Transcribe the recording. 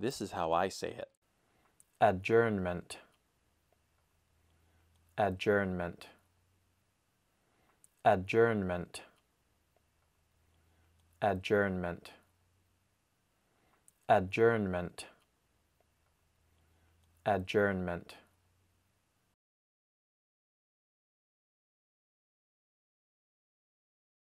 This is how I say it adjournment, adjournment, adjournment, adjournment, adjournment, adjournment.